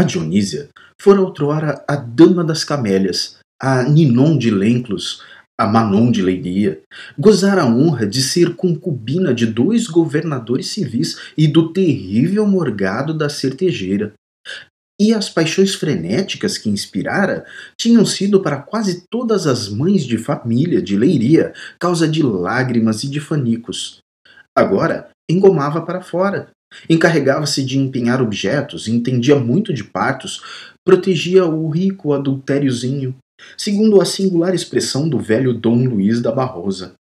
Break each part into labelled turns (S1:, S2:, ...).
S1: A Dionísia fora outrora a dama das camélias, a Ninon de Lenclos, a Manon de Leiria, gozara a honra de ser concubina de dois governadores civis e do terrível morgado da Certejeira. E as paixões frenéticas que inspirara tinham sido para quase todas as mães de família de Leiria causa de lágrimas e de fanicos. Agora engomava para fora, Encarregava-se de empenhar objetos, entendia muito de partos, protegia o rico adultériozinho, segundo a singular expressão do velho Dom Luiz da Barrosa,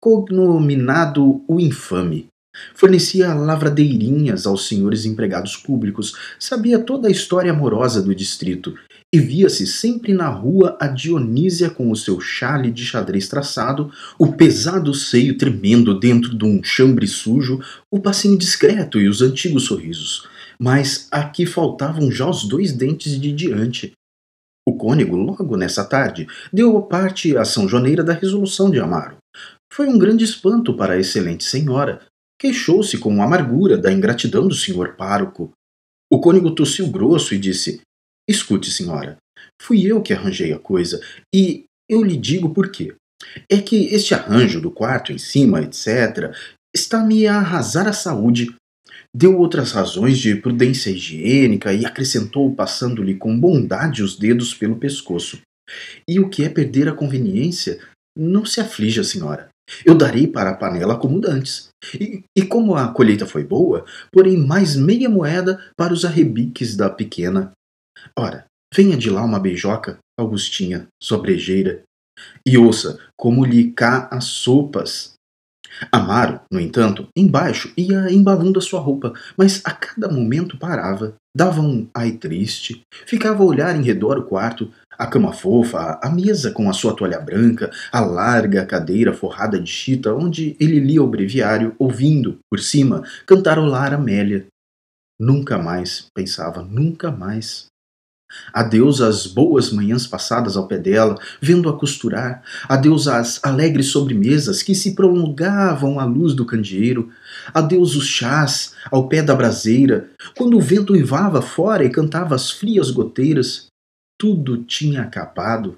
S1: cognominado o infame. Fornecia lavradeirinhas aos senhores empregados públicos, sabia toda a história amorosa do distrito e via-se sempre na rua a Dionísia com o seu chale de xadrez traçado, o pesado seio tremendo dentro de um chambre sujo, o passinho discreto e os antigos sorrisos. Mas aqui faltavam já os dois dentes de diante. O cônego, logo nessa tarde, deu parte à São Joaneira da resolução de Amaro. Foi um grande espanto para a excelente senhora. Queixou-se com amargura da ingratidão do senhor pároco. O cônego tossiu grosso e disse: Escute, senhora, fui eu que arranjei a coisa e eu lhe digo por quê. É que este arranjo do quarto em cima, etc., está-me a arrasar a saúde. Deu outras razões de prudência higiênica e acrescentou, passando-lhe com bondade os dedos pelo pescoço. E o que é perder a conveniência? Não se aflija, senhora. Eu darei para a panela como dantes. E, e, como a colheita foi boa, porém mais meia moeda para os arrebiques da pequena. Ora, venha de lá uma beijoca, Augustinha, sua brejeira, e ouça como lhe cá as sopas. Amaro, no entanto, embaixo ia embalando a sua roupa, mas a cada momento parava, dava um ai triste, ficava a olhar em redor o quarto, a cama fofa, a mesa com a sua toalha branca, a larga cadeira forrada de chita onde ele lia o breviário, ouvindo, por cima, cantarolar Amélia. Nunca mais, pensava, nunca mais Adeus às boas manhãs passadas ao pé dela, vendo-a costurar. Adeus às alegres sobremesas que se prolongavam à luz do candeeiro. Adeus os chás ao pé da braseira, quando o vento uivava fora e cantava as frias goteiras. Tudo tinha acabado.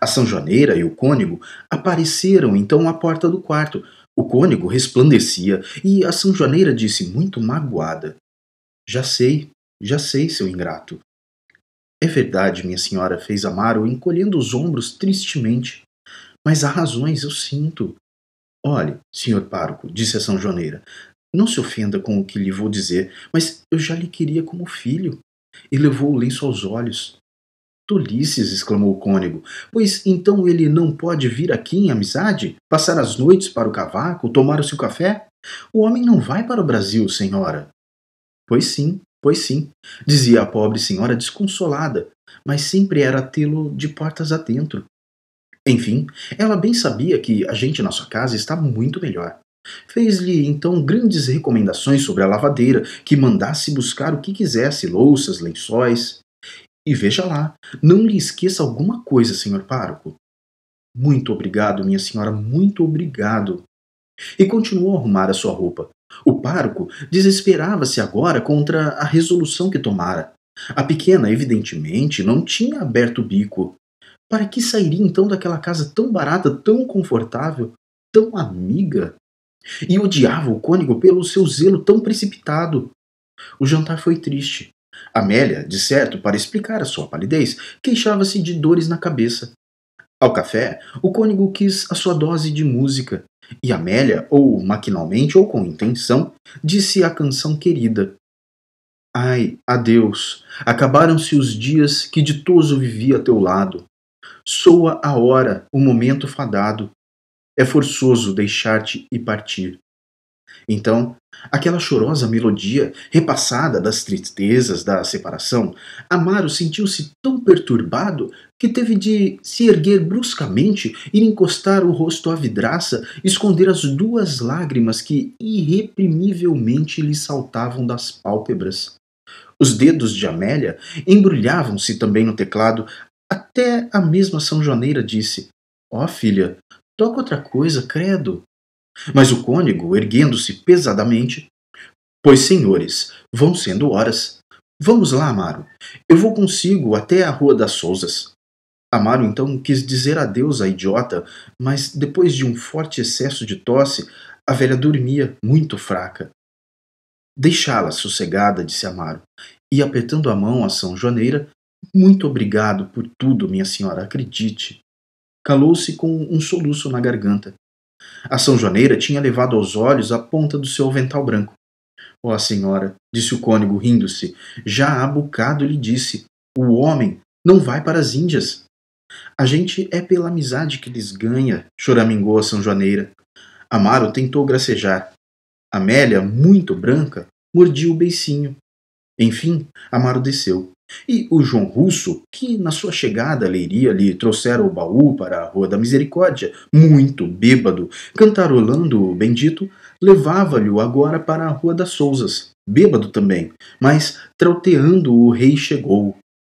S1: A São Joaneira e o cônego apareceram então à porta do quarto. O cônego resplandecia e a São Joaneira disse muito magoada: Já sei, já sei, seu ingrato. É verdade, minha senhora, fez Amaro, encolhendo os ombros tristemente. Mas há razões, eu sinto. Olhe, senhor pároco, disse a São Joaneira, não se ofenda com o que lhe vou dizer, mas eu já lhe queria como filho. E levou o lenço aos olhos. Tolices! exclamou o cônego. Pois então ele não pode vir aqui em amizade? Passar as noites para o cavaco? Tomar o seu café? O homem não vai para o Brasil, senhora. Pois sim, Pois sim, dizia a pobre senhora desconsolada, mas sempre era tê-lo de portas adentro. Enfim, ela bem sabia que a gente na sua casa está muito melhor. Fez-lhe então grandes recomendações sobre a lavadeira, que mandasse buscar o que quisesse, louças, lençóis. E veja lá, não lhe esqueça alguma coisa, senhor pároco. Muito obrigado, minha senhora, muito obrigado. E continuou a arrumar a sua roupa, o pároco desesperava-se agora contra a resolução que tomara. A pequena, evidentemente, não tinha aberto o bico. Para que sairia então daquela casa tão barata, tão confortável, tão amiga? E odiava o cônego pelo seu zelo tão precipitado. O jantar foi triste. Amélia, de certo, para explicar a sua palidez, queixava-se de dores na cabeça. Ao café, o cônego quis a sua dose de música. E Amélia, ou maquinalmente ou com intenção, disse à canção querida: Ai, adeus, acabaram-se os dias que ditoso vivi a teu lado. Soa a hora, o momento fadado. É forçoso deixar-te e partir. Então, aquela chorosa melodia repassada das tristezas da separação, Amaro sentiu-se tão perturbado que teve de se erguer bruscamente, e encostar o rosto à vidraça, esconder as duas lágrimas que irreprimivelmente lhe saltavam das pálpebras. Os dedos de Amélia embrulhavam-se também no teclado, até a mesma São Joaneira disse: Ó oh, filha, toca outra coisa, credo. Mas o cônego, erguendo-se pesadamente, Pois, senhores, vão sendo horas. Vamos lá, Amaro. Eu vou consigo até a Rua das Souzas. Amaro então quis dizer adeus à idiota, mas depois de um forte excesso de tosse, a velha dormia muito fraca. Deixá-la sossegada, disse Amaro, e apertando a mão a São Joaneira, muito obrigado por tudo, minha senhora, acredite. Calou-se com um soluço na garganta a São Joaneira tinha levado aos olhos a ponta do seu avental branco. Ó senhora, disse o cônego rindo-se, já há bocado lhe disse, o homem não vai para as Índias. A gente é pela amizade que lhes ganha, choramingou a São Joaneira. Amaro tentou gracejar. Amélia, muito branca, mordia o beicinho enfim, Amaro desceu. E o João Russo, que na sua chegada à leiria lhe trouxera o baú para a Rua da Misericórdia, muito bêbado, cantarolando o bendito, levava lhe agora para a Rua das Souzas, bêbado também, mas trauteando o rei chegou,